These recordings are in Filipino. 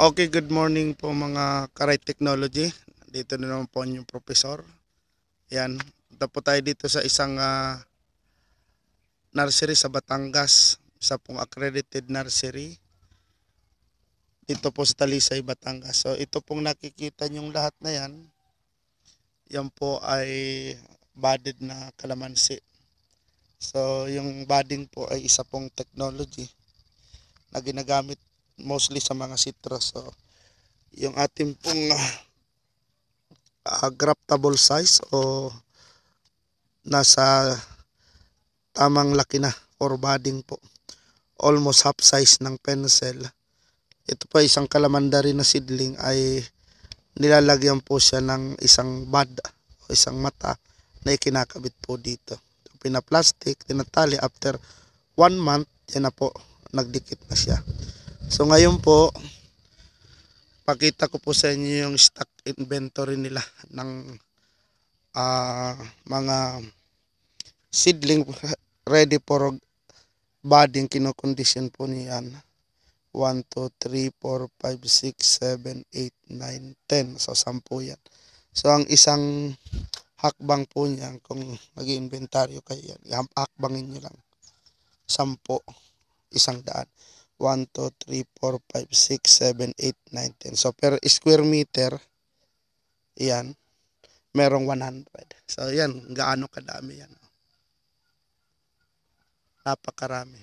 Okay, good morning po mga Karay Technology. Dito na naman po yung professor. Yan, punta po tayo dito sa isang uh, nursery sa Batangas. Isa pong accredited nursery. Dito po sa Talisay, Batangas. So ito pong nakikita nyong lahat na yan. Yan po ay budded na kalamansi. So yung budding po ay isa pong technology na ginagamit mostly sa mga citrus. So, yung ating pong uh, ah, uh, ah, graftable size o nasa tamang laki na or budding po. Almost half size ng pencil. Ito po isang kalamanda rin na seedling ay nilalagyan po siya ng isang bud o isang mata na ikinakabit po dito. So, pinaplastic, tinatali after one month, yan na po nagdikit na siya. So ngayon po, pakita ko po sa inyo yung stock inventory nila ng uh, mga seedling ready for budding kinokondisyon po niyan. 1, 2, 3, 4, 5, 6, 7, 8, 9, 10. So 10 yan. So ang isang hakbang po niyan kung mag-inventaryo kayo yan. Hakbangin nyo lang. 10 isang daan. 1, 2, 3, 4, 5, 6, 7, 8, 9, 10. So, per square meter, yan, merong 100. So, yan, gaano kadami yan. Napakarami.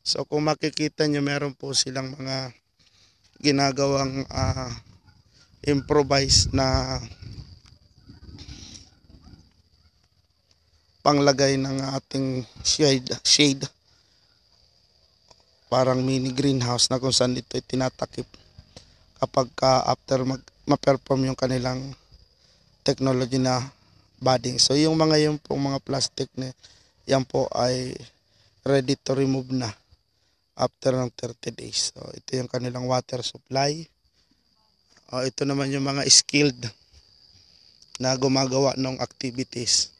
So, kung makikita nyo, meron po silang mga ginagawang uh, ah, improvise na panglagay ng ating shade, shade parang mini greenhouse na kung saan ito tinatakip kapag uh, after mag ma-perform yung kanilang technology na budding. So yung mga yung pong mga plastic na yan po ay ready to remove na after ng 30 days. So ito yung kanilang water supply. Uh, ito naman yung mga skilled na gumagawa ng activities.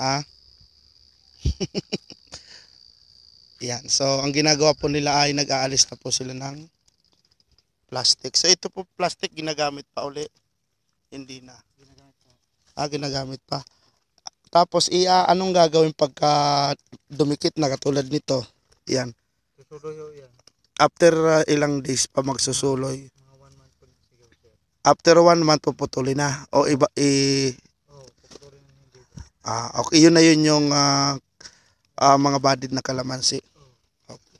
Ha? Yan. So, ang ginagawa po nila ay nag-aalis na po sila ng plastic. So, ito po plastic ginagamit pa uli. Hindi na. Ginagamit pa. Ah, ginagamit pa. Tapos, iya, anong gagawin pagka dumikit na katulad nito? Yan. Susuloy ho yan. After uh, ilang days pa magsusuloy. Mga one month po After one month, po puputuli na. O iba, i Ah, okay, yun na yun yung ah, ah, mga badid na kalamansi. Okay.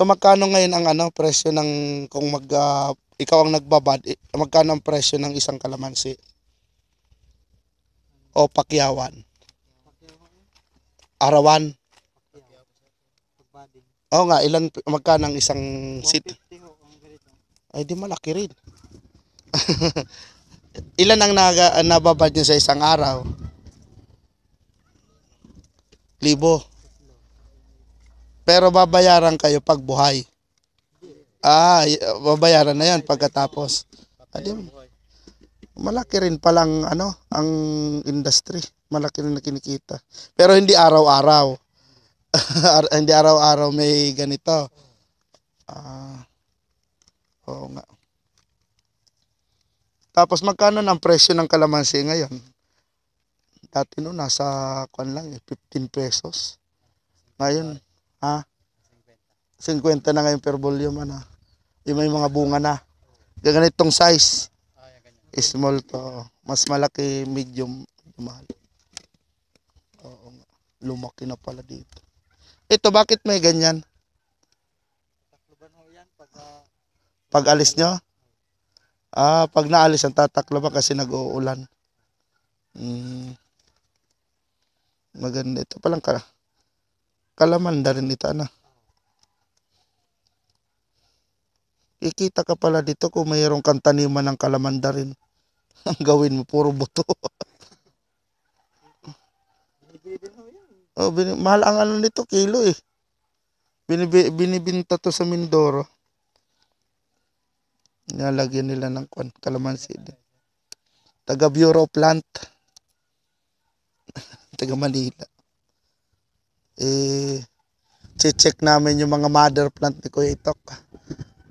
So magkano ngayon ang ano presyo ng kung mag ah, ikaw ang nagbabad, eh, magkano ang presyo ng isang kalamansi? O pakyawan? Arawan? Pagbading. nga, ilan, magkano ang isang sit? Ay, di malaki rin. ilan ang naga, nababad nyo sa isang araw? libo. Pero babayaran kayo pag buhay. Ah, babayaran na yan pagkatapos. Adim, malaki rin palang ano, ang industry. Malaki rin na kinikita. Pero hindi araw-araw. hindi araw-araw may ganito. Ah, oo nga. Tapos magkano ang presyo ng kalamansi ngayon? dati no, nasa kwan lang eh, 15 pesos. Ngayon, ha? 50 na ngayon per volume ano. Yung may mga bunga na. Ganitong size. Ah, Small to. Mas malaki, medium, mahal. Oo nga. Lumaki na pala dito. Ito, bakit may ganyan? Pag pag alis nyo? Ah, pag naalis ang tataklo ba kasi nag-uulan? Mm. Maganda ito. Palang ka. Kalamanda rin ito na. Ano? Ikita ka pala dito kung mayroon kang taniman ng kalamanda rin. Ang gawin mo, puro buto. oh, bin, mahal ang ano nito, kilo eh. Binibi, binibinta to sa Mindoro. Nalagyan nila ng kwan, kalamansi Taga Bureau Plant. taga Manila. Eh, check namin yung mga mother plant ni Kuya Itok.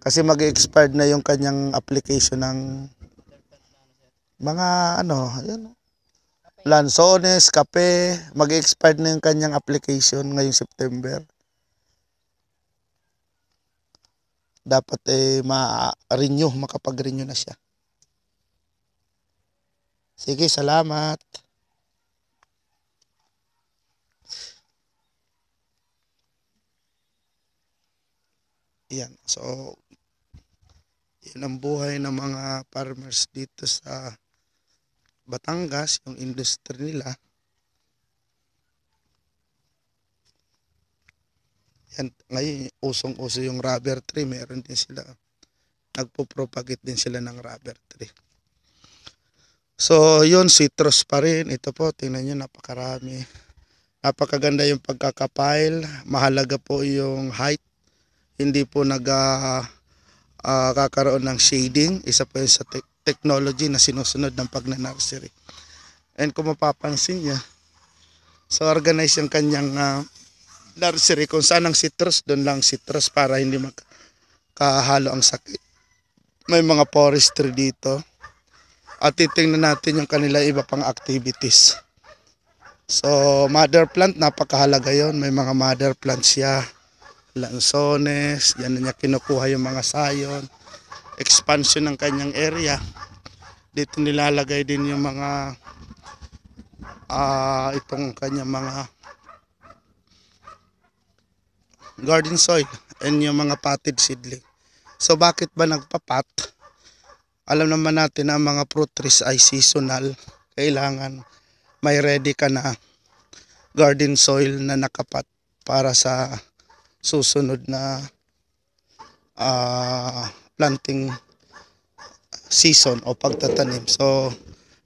Kasi mag-expired na yung kanyang application ng mga ano, yun, lansones, kape, mag-expired na yung kanyang application ngayong September. Dapat eh ma-renew, makapag-renew na siya. Sige, salamat. Yan. So, yun ang buhay ng mga farmers dito sa Batangas, yung industry nila. Yan, ngayon, usong-uso yung rubber tree. Meron din sila. Nagpo-propagate din sila ng rubber tree. So, yun, citrus pa rin. Ito po, tingnan nyo, napakarami. Napakaganda yung pagkakapile. Mahalaga po yung height hindi po nagkakaroon ah, ah, uh, uh, ng shading. Isa po yun sa te technology na sinusunod ng pagnanursery. And kung mapapansin niya, so organize yung kanyang uh, nursery kung saan ang citrus, doon lang citrus para hindi makahalo ang sakit. May mga forestry dito. At titingnan natin yung kanila iba pang activities. So, mother plant, napakahalaga yon May mga mother plants siya lansones, yan niya kinukuha yung mga sayon, expansion ng kanyang area. Dito nilalagay din yung mga uh, itong kanya mga garden soil and yung mga potted seedling. So bakit ba nagpapat? Alam naman natin na ang mga fruit trees ay seasonal. Kailangan may ready ka na garden soil na nakapat para sa susunod na uh, planting season o pagtatanim. So,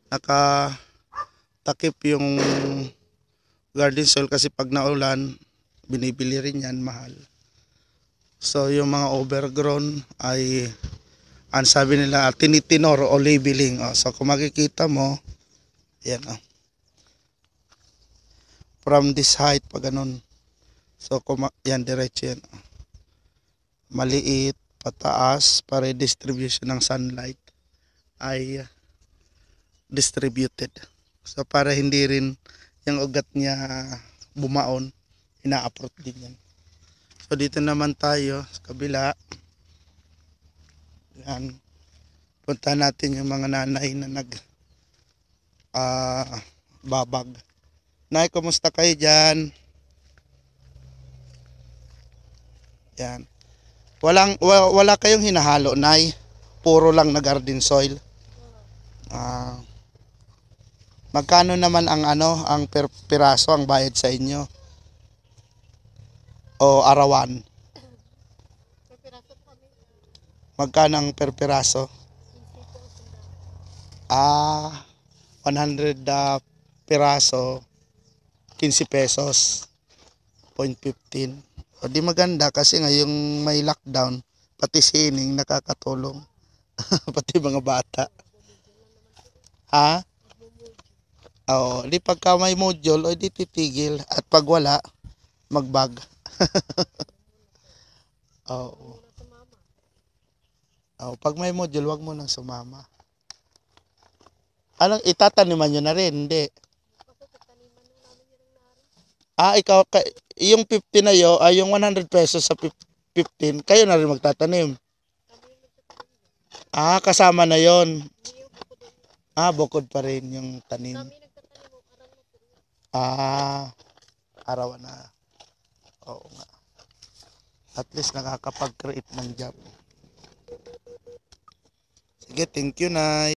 nakatakip yung garden soil kasi pag naulan, binibili rin yan, mahal. So, yung mga overgrown ay, ang sabi nila, tinitinor o labeling. O, so, kung makikita mo, yan o. From this height, pag ganun. So, kuma yan, diretso yan. Maliit, pataas, para distribution ng sunlight ay distributed. So, para hindi rin yung ugat niya bumaon, ina approach din yan. So, dito naman tayo, sa kabila. Yan. Punta natin yung mga nanay na nag uh, babag. Nay, kumusta kayo dyan? Yan. Walang, wala, kayong hinahalo, Nay. Puro lang na garden soil. Ah, uh, magkano naman ang ano, ang per, piraso, ang bayad sa inyo? O arawan? Magkano ang per piraso? Ah, 100 uh, ah, piraso, 15 pesos, 0.15. O di maganda kasi ngayong may lockdown, pati sining nakakatulong. pati mga bata. Ha? Oo, di pagka may module, o di titigil. At pag wala, magbag. Oo. Oh, pag may module, wag mo nang sumama. Alang itataniman niyo na rin, hindi ah ikaw, yung 50 na yo, ah, yung 100 pesos sa 15, kayo na rin magtatanim. Ah, kasama na yon. Ah, bukod pa rin yung tanim. Ah, araw na. Oo nga. At least nakakapag-create ng job. Sige, thank you, Nay.